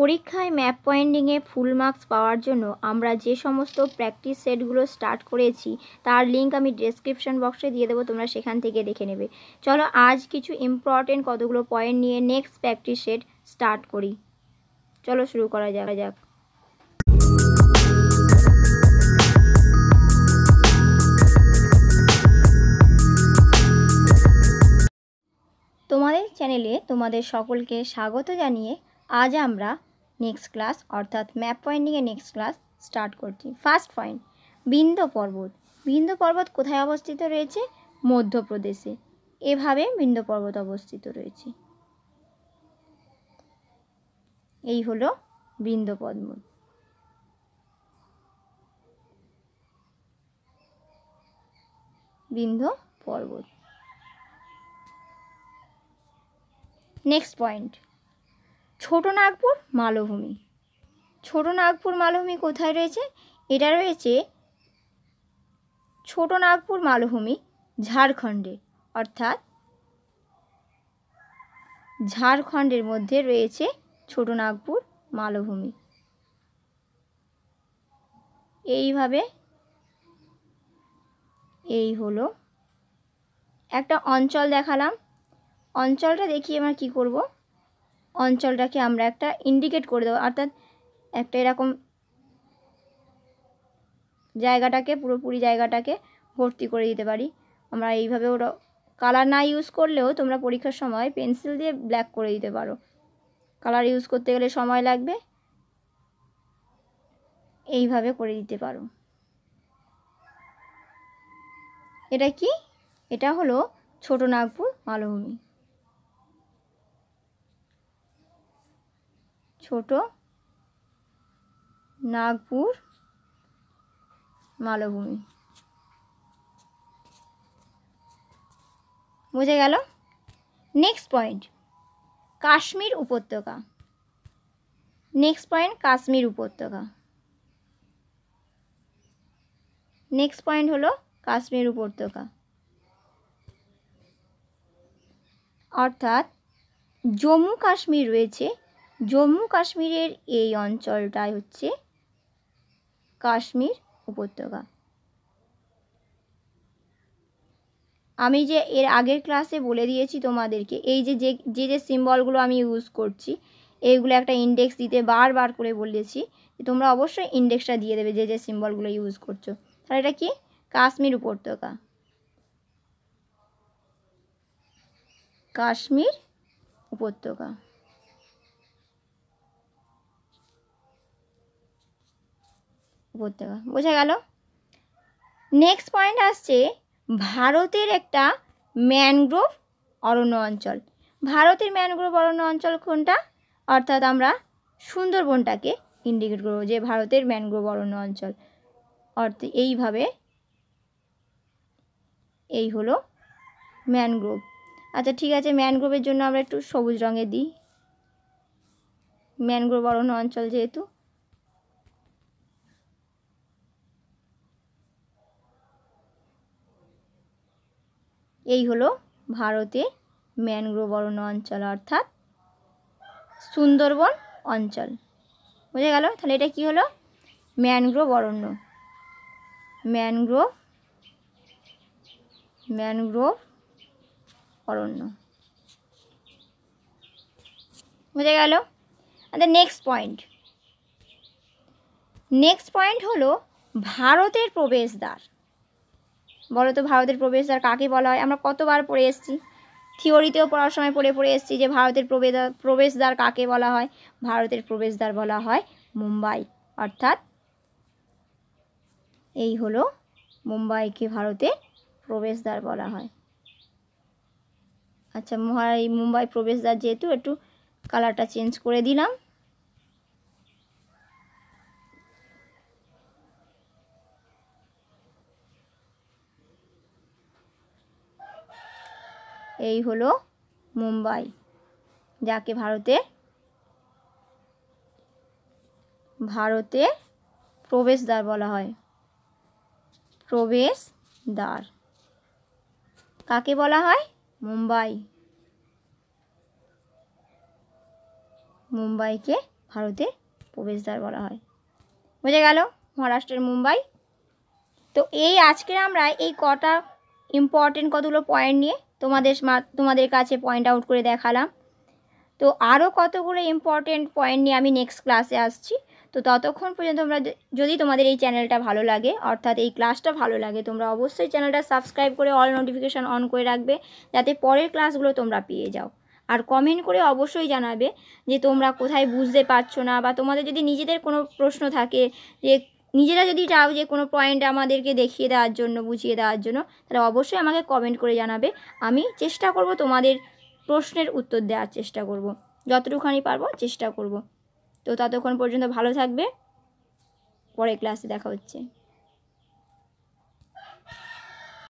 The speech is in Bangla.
পরীক্ষায় ম্যাপ পয়েন্টিংয়ে ফুল মার্কস পাওয়ার জন্য আমরা যে সমস্ত প্র্যাকটিস সেটগুলো স্টার্ট করেছি তার লিঙ্ক আমি ডেসক্রিপশন বক্সে দিয়ে দেবো তোমরা সেখান থেকে দেখে নেবে চলো আজ কিছু ইম্পর্টেন্ট কতগুলো পয়েন্ট নিয়ে নেক্সট প্র্যাকটিস সেট স্টার্ট করি চলো শুরু করা যাওয়া যাক তোমাদের চ্যানেলে তোমাদের সকলকে স্বাগত জানিয়ে আজ আমরা নেক্সট ক্লাস অর্থাৎ ম্যাপ পয়েন্টিংয়ের নেক্সট ক্লাস স্টার্ট করছি ফার্স্ট পয়েন্ট বিন্দ পর্বত বিন্দ পর্বত কোথায় অবস্থিত রয়েছে মধ্যপ্রদেশে এভাবে বিন্দ পর্বত অবস্থিত রয়েছে এই হলো বৃন্দ পর্বত বিন্ধ পর্বত নেক্সট পয়েন্ট ছোট নাগপুর মালভূমি ছোট নাগপুর মালভূমি কোথায় রয়েছে এটা রয়েছে ছোট নাগপুর মালভূমি ঝাড়খণ্ডে অর্থাৎ ঝাড়খণ্ডের মধ্যে রয়েছে ছোট নাগপুর মালভূমি এইভাবে এই হলো একটা অঞ্চল দেখালাম অঞ্চলটা দেখি আমরা কি করব অঞ্চলটাকে আমরা একটা ইন্ডিকেট করে দেবো অর্থাৎ একটা এরকম জায়গাটাকে পুরোপুরি জায়গাটাকে ভর্তি করে দিতে পারি আমরা এইভাবে ওরা কালার না ইউজ করলেও তোমরা পরীক্ষার সময় পেন্সিল দিয়ে ব্ল্যাক করে দিতে পারো কালার ইউজ করতে গেলে সময় লাগবে এইভাবে করে দিতে পারো এটা কি এটা হলো ছোট নাগপুর মালভূমি ছোট নাগপুর মালভূমি বোঝা গেল নেক্সট পয়েন্ট কাশ্মীর উপত্যকা নেক্সট পয়েন্ট কাশ্মীর উপত্যকা নেক্সট পয়েন্ট হলো কাশ্মীর উপত্যকা অর্থাৎ জম্মু কাশ্মীর রয়েছে জম্মু কাশ্মীরের এই অঞ্চলটাই হচ্ছে কাশ্মীর উপত্যকা আমি যে এর আগের ক্লাসে বলে দিয়েছি তোমাদেরকে এই যে যে যে সিম্বলগুলো আমি ইউজ করছি এইগুলো একটা ইন্ডেক্স দিতে বারবার করে বলেছি তোমরা অবশ্যই ইন্ডেক্সটা দিয়ে দেবে যে যে সিম্বলগুলো ইউজ করছো তাহলে এটা কি কাশ্মীর উপত্যকা কাশ্মীর উপত্যকা উপত্যকা বোঝা গেল নেক্সট পয়েন্ট আসছে ভারতের একটা ম্যানগ্রোভ অরণ্য অঞ্চল ভারতের ম্যানগ্রোভ অরণ্য অঞ্চল কোনটা অর্থাৎ আমরা সুন্দরবনটাকে ইন্ডিকেট করবো যে ভারতের ম্যানগ্রোভ অরণ্য অঞ্চল অর্থ এইভাবে এই হলো ম্যানগ্রোভ আচ্ছা ঠিক আছে ম্যানগ্রোভের জন্য আমরা একটু সবুজ রঙে দিই ম্যানগ্রোভ অরণ্য অঞ্চল যেহেতু এই হলো ভারতে ম্যানগ্রোভ অরণ্য অঞ্চল অর্থাৎ সুন্দরবন অঞ্চল বুঝে গেল তাহলে এটা কী হলো ম্যানগ্রোভ অরণ্য ম্যানগ্রোভ ম্যানগ্রোভ অরণ্য বুঝে গেল আচ্ছা নেক্সট পয়েন্ট নেক্সট পয়েন্ট হলো ভারতের প্রবেশদ্বার বলো তো ভারতের প্রবেশদ্বার কাকে বলা হয় আমরা কতবার পড়ে এসেছি থিওরিতেও পড়ার সময় পড়ে পড়ে এসেছি যে ভারতের প্রবেশদ্বার কাকে বলা হয় ভারতের প্রবেশদ্বার বলা হয় মুম্বাই অর্থাৎ এই হলো মুম্বাইকে ভারতে প্রবেশদ্বার বলা হয় আচ্ছা মহারা এই মুম্বাই প্রবেশদ্বার যেহেতু একটু কালারটা চেঞ্জ করে দিলাম এই হলো মুম্বাই যাকে ভারতে ভারতে প্রবেশদ্বার বলা হয় প্রবেশদ্বার কাকে বলা হয় মুম্বাই মুম্বাইকে ভারতে প্রবেশদ্বার বলা হয় বুঝে গেল মহারাষ্ট্রের মুম্বাই তো এই আজকের আমরা এই কটা ইম্পর্টেন্ট কতগুলো পয়েন্ট নিয়ে তোমাদের তোমাদের কাছে পয়েন্ট আউট করে দেখালাম তো আরও কতগুলো ইম্পর্টেন্ট পয়েন্ট নিয়ে আমি নেক্সট ক্লাসে আসছি তো ততক্ষণ পর্যন্ত তোমরা যদি তোমাদের এই চ্যানেলটা ভালো লাগে অর্থাৎ এই ক্লাসটা ভালো লাগে তোমরা অবশ্যই চ্যানেলটা সাবস্ক্রাইব করে অল নোটিফিকেশান অন করে রাখবে যাতে পরের ক্লাসগুলো তোমরা পেয়ে যাও আর কমেন্ট করে অবশ্যই জানাবে যে তোমরা কোথায় বুঝতে পারছো না বা তোমাদের যদি নিজেদের কোনো প্রশ্ন থাকে যে নিজেরা যদি চাও যে কোনো পয়েন্ট আমাদেরকে দেখিয়ে দেওয়ার জন্য বুঝিয়ে দেওয়ার জন্য তাহলে অবশ্যই আমাকে কমেন্ট করে জানাবে আমি চেষ্টা করব তোমাদের প্রশ্নের উত্তর দেওয়ার চেষ্টা করব। যতটুখানি পারবো চেষ্টা করব। তো ততক্ষণ পর্যন্ত ভালো থাকবে পরে ক্লাসে দেখা হচ্ছে